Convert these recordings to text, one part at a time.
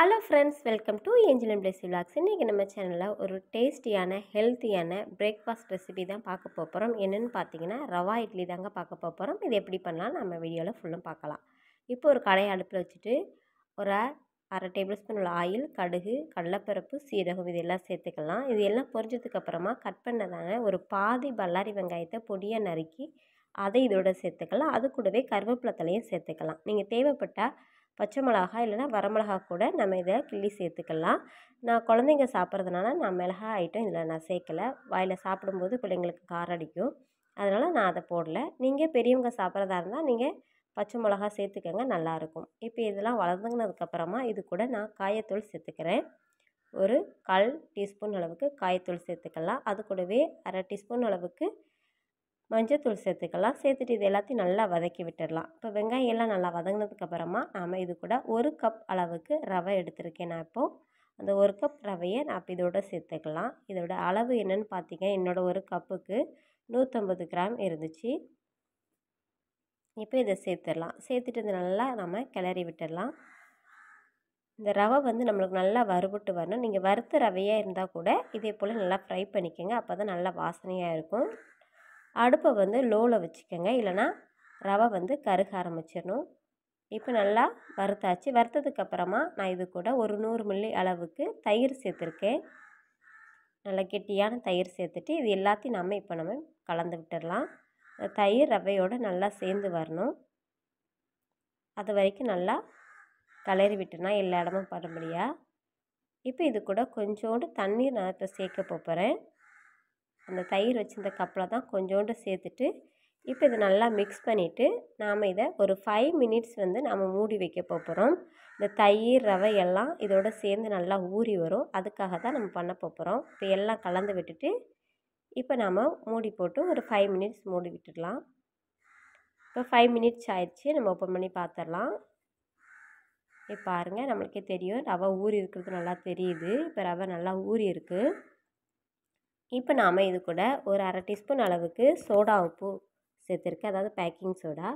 hello friends welcome to angel and place vlogs இன்றைக்கி நம்ம சேனலில் ஒரு டேஸ்டியான ஹெல்த்தியான பிரேக்ஃபாஸ்ட் ரெசிபி தான் பார்க்க போகிறோம் என்னென்னு பார்த்தீங்கன்னா ரவா இட்லி தாங்க பார்க்க போகிறோம் இது எப்படி பண்ணலாம் நம்ம வீடியோவில் ஃபுல்லும் பார்க்கலாம் இப்போ ஒரு கடையை அடுப்பில் வச்சுட்டு ஒரு அரை டேபிள் ஸ்பூன் உள்ள ஆயில் கடுகு கடலப்பருப்பு சீரகம் இதெல்லாம் சேர்த்துக்கலாம் இது எல்லாம் பொரிஞ்சதுக்கப்புறமா கட் பண்ணதாங்க ஒரு பாதி பல்லாரி வெங்காயத்தை பொடியாக நறுக்கி அதை இதோட சேர்த்துக்கலாம் அது கூடவே கருவேப்பிலை சேர்த்துக்கலாம் நீங்கள் தேவைப்பட்டால் பச்சை மிளகா இல்லைனா வரமிளகா கூட நம்ம இதை கிள்ளி சேர்த்துக்கலாம் நான் குழந்தைங்க சாப்பிட்றதுனால நான் மிளகா ஐட்டம் இதில் நான் சேர்க்கலை வாயில் சாப்பிடும்போது பிள்ளைங்களுக்கு காரம் அடிக்கும் அதனால் நான் அதை போடல நீங்கள் பெரியவங்க சாப்பிட்றதா இருந்தால் நீங்கள் பச்சை மிளகா சேர்த்துக்கங்க நல்லாயிருக்கும் இப்போ இதெல்லாம் வளர்ந்துங்கினதுக்கப்புறமா இது கூட நான் காயத்தூள் சேர்த்துக்கிறேன் ஒரு கால் டீஸ்பூன் அளவுக்கு காயத்தூள் சேர்த்துக்கலாம் அது கூடவே அரை டீஸ்பூன் அளவுக்கு மஞ்சத்தூள் சேர்த்துக்கலாம் சேர்த்துட்டு இது எல்லாத்தையும் நல்லா வதக்கி விட்டுடலாம் இப்போ வெங்காயம் எல்லாம் நல்லா வதங்கினதுக்கப்புறமா நாம் இது கூட ஒரு கப் அளவுக்கு ரவை எடுத்திருக்கேன் நான் இப்போது அந்த ஒரு கப் ரவையை நான் இப்போ இதோட சேர்த்துக்கலாம் இதோட அளவு என்னென்னு பார்த்தீங்க என்னோடய ஒரு கப்புக்கு நூற்றம்பது கிராம் இருந்துச்சு இப்போ இதை சேர்த்துடலாம் சேர்த்துட்டு நல்லா நம்ம கிளறி விட்டுடலாம் இந்த ரவை வந்து நம்மளுக்கு நல்லா வறுபட்டு வரணும் நீங்கள் வறுத்த ரவையாக இருந்தால் கூட இதே போல் நல்லா ஃப்ரை பண்ணிக்கோங்க அப்போ தான் நல்லா வாசனையாக இருக்கும் அடுப்பை வந்து லோவில் வச்சுக்கோங்க இல்லைனா ரவை வந்து கருக ஆரம்பிச்சிடணும் இப்போ நல்லா வறுத்தாச்சு வறுத்ததுக்கப்புறமா நான் இது கூட ஒரு நூறு மில்லி அளவுக்கு தயிர் சேர்த்துருக்கேன் நல்லா கெட்டியான தயிர் சேர்த்துட்டு இது எல்லாத்தையும் நம்ம இப்போ நம்ம கலந்து விட்டுடலாம் தயிர் ரவையோடு நல்லா சேர்ந்து வரணும் அது வரைக்கும் நல்லா கலறி விட்டுனா எல்லா இடமும் படும்படியாக இப்போ இது கூட கொஞ்சோண்டு தண்ணீர் நான் இப்போ சேர்க்க போகிறேன் அந்த தயிர் வச்சுருந்த கப்பில் தான் கொஞ்சோண்டு சேர்த்துட்டு இப்போ இதை நல்லா மிக்ஸ் பண்ணிவிட்டு நாம் இதை ஒரு ஃபைவ் மினிட்ஸ் வந்து நாம் மூடி வைக்க போகிறோம் இந்த தயிர் ரவை எல்லாம் இதோடு சேர்ந்து நல்லா ஊறி வரும் அதுக்காக தான் நம்ம பண்ண போகிறோம் இப்போ எல்லாம் கலந்து விட்டுட்டு இப்போ நாம் மூடி போட்டு ஒரு ஃபைவ் மினிட்ஸ் மூடி விட்டுடலாம் இப்போ ஃபைவ் மினிட்ஸ் ஆயிடுச்சு நம்ம ஓப்பன் பண்ணி பார்த்துடலாம் இப்போ பாருங்கள் நம்மளுக்கே தெரியும் ரவை ஊறி இருக்கிறது நல்லா தெரியுது இப்போ ரவை நல்லா ஊறி இருக்குது இப்போ நாம் இது கூட ஒரு அரை டீஸ்பூன் அளவுக்கு சோடா உப்பு சேர்த்துருக்கு அதாவது பேக்கிங் சோடா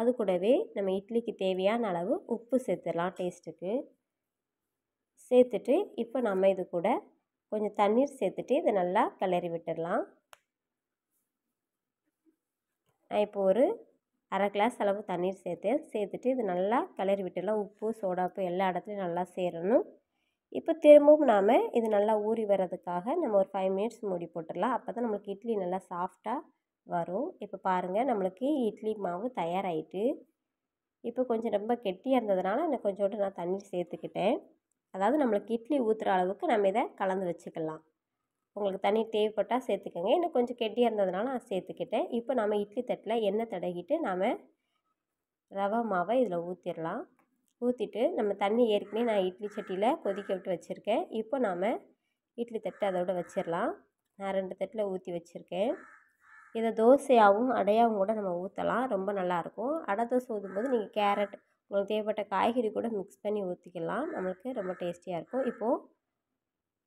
அது கூடவே நம்ம இட்லிக்கு தேவையான அளவு உப்பு சேர்த்துடலாம் டேஸ்ட்டுக்கு சேர்த்துட்டு இப்போ நம்ம இது கூட கொஞ்சம் தண்ணீர் சேர்த்துட்டு இதை நல்லா கிளறி விட்டுடலாம் நான் இப்போ ஒரு அரை கிளாஸ் அளவு தண்ணீர் சேர்த்தேன் சேர்த்துட்டு இது நல்லா கிளறி விட்டுடலாம் உப்பு சோடா உப்பு எல்லா இடத்துலையும் நல்லா சேரணும் இப்போ திரும்பவும் நாம் இது நல்லா ஊறி வர்றதுக்காக நம்ம ஒரு ஃபைவ் மினிட்ஸ் மூடி போட்டுடலாம் அப்போ தான் நம்மளுக்கு இட்லி நல்லா சாஃப்டாக வரும் இப்போ பாருங்கள் நம்மளுக்கு இட்லி மாவு தயாராகிட்டு இப்போ கொஞ்சம் ரொம்ப கெட்டியாக இருந்ததுனால எனக்கு கொஞ்சோண்டு நான் தண்ணீர் சேர்த்துக்கிட்டேன் அதாவது நம்மளுக்கு இட்லி ஊற்றுற அளவுக்கு நம்ம இதை கலந்து வச்சுக்கலாம் உங்களுக்கு தண்ணி தேவைப்பட்டால் சேர்த்துக்கோங்க இன்னும் கொஞ்சம் கெட்டியாக இருந்ததுனால நான் சேர்த்துக்கிட்டேன் இப்போ நம்ம இட்லி தட்டில் எண்ணெய் தடவிட்டு நாம் ரவை மாவை இதில் ஊற்றிடலாம் ஊற்றிட்டு நம்ம தண்ணி ஏற்கனவே நான் இட்லி சட்டியில் கொதிக்க விட்டு வச்சுருக்கேன் இப்போ நாம் இட்லி தட்டு அதோடு வச்சிடலாம் நான் ரெண்டு தட்டில் ஊற்றி வச்சுருக்கேன் இதை தோசையாகவும் அடையாகவும் கூட நம்ம ஊற்றலாம் ரொம்ப நல்லாயிருக்கும் அடை தோசை ஊற்றும்போது நீங்கள் கேரட் உங்களுக்கு தேவைப்பட்ட காய்கறி கூட மிக்ஸ் பண்ணி ஊற்றிக்கலாம் நம்மளுக்கு ரொம்ப டேஸ்டியாக இருக்கும் இப்போது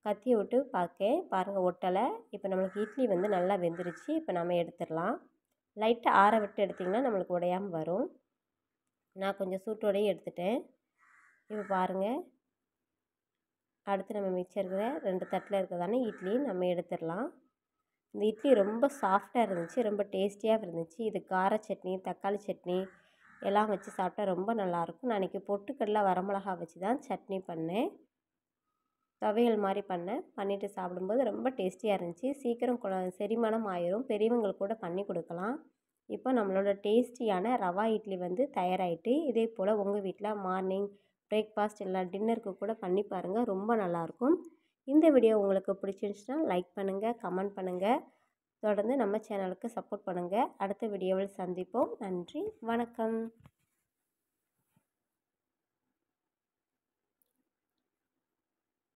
கத்தியை விட்டு பார்க்கேன் பாருங்கள் ஒட்டலை இப்போ நம்மளுக்கு இட்லி வந்து நல்லா வெந்துருச்சு இப்போ நம்ம எடுத்துடலாம் லைட்டாக ஆற விட்டு எடுத்திங்கன்னா நம்மளுக்கு உடையாமல் வரும் நான் கொஞ்சம் சூட்டோடையும் எடுத்துட்டேன் இப்போ பாருங்கள் அடுத்து நம்ம மிக்சர் இருக்கிற ரெண்டு தட்டில் இருக்கிறதான இட்லி நம்ம எடுத்துடலாம் இந்த இட்லி ரொம்ப சாஃப்டாக இருந்துச்சு ரொம்ப டேஸ்டியாக இருந்துச்சு இது கார சட்னி தக்காளி சட்னி எல்லாம் வச்சு சாப்பிட்டா ரொம்ப நல்லாயிருக்கும் நான் இன்றைக்கி பொட்டுக்கடலாம் வரமிளகா வச்சு தான் சட்னி பண்ணேன் துவையல் மாதிரி பண்ணேன் பண்ணிவிட்டு சாப்பிடும்போது ரொம்ப டேஸ்டியாக இருந்துச்சு சீக்கிரம் குழ செரிமானம் ஆயிரும் பெரியவங்களுக்கு கூட பண்ணி கொடுக்கலாம் இப்போ நம்மளோட டேஸ்டியான ரவா இட்லி வந்து தயாராகிட்டு இதே போல் உங்கள் வீட்டில் மார்னிங் பிரேக்ஃபாஸ்ட் இல்லை டின்னருக்கு கூட பண்ணி பாருங்கள் ரொம்ப நல்லாயிருக்கும் இந்த வீடியோ உங்களுக்கு பிடிச்சிருந்துச்சுன்னா லைக் பண்ணுங்கள் கமெண்ட் பண்ணுங்கள் தொடர்ந்து நம்ம சேனலுக்கு சப்போர்ட் பண்ணுங்கள் அடுத்த வீடியோவில் சந்திப்போம் நன்றி வணக்கம்